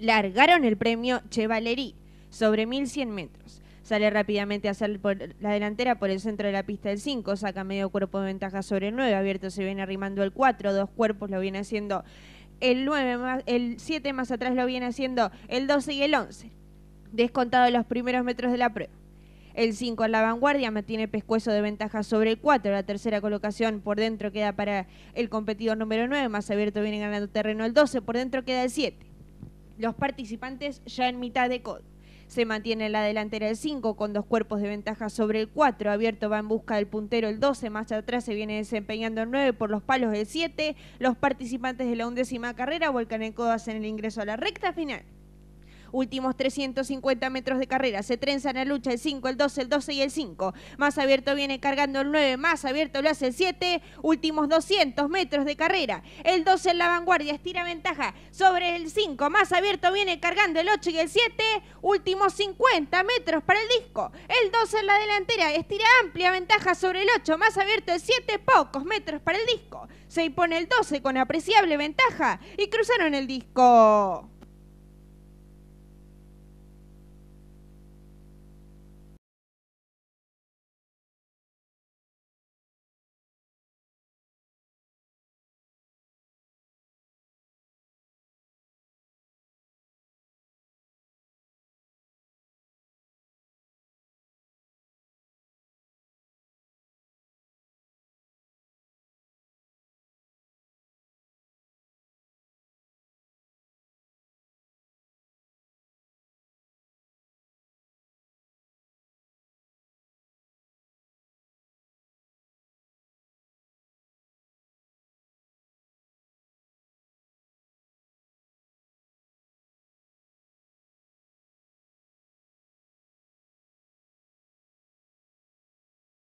largaron el premio Chevalerí sobre 1100 metros. Sale rápidamente hacia la delantera por el centro de la pista el 5, saca medio cuerpo de ventaja sobre el 9, abierto se viene arrimando el 4, dos cuerpos lo viene haciendo el 9, más, el 7 más atrás lo viene haciendo el 12 y el 11. Descontado los primeros metros de la prueba. El 5 en la vanguardia mantiene pescuezo de ventaja sobre el 4. La tercera colocación por dentro queda para el competidor número 9. Más abierto viene ganando terreno el 12. Por dentro queda el 7 los participantes ya en mitad de codo. Se mantiene en la delantera el 5 con dos cuerpos de ventaja sobre el 4. Abierto va en busca del puntero el 12. Más atrás se viene desempeñando el 9 por los palos el 7. Los participantes de la undécima carrera vuelcan el codo hacen el ingreso a la recta final. Últimos 350 metros de carrera. Se trenza en la lucha el 5, el 12, el 12 y el 5. Más abierto viene cargando el 9. Más abierto lo hace el 7. Últimos 200 metros de carrera. El 12 en la vanguardia. Estira ventaja sobre el 5. Más abierto viene cargando el 8 y el 7. Últimos 50 metros para el disco. El 12 en la delantera. Estira amplia ventaja sobre el 8. Más abierto el 7. Pocos metros para el disco. Se impone el 12 con apreciable ventaja y cruzaron el disco.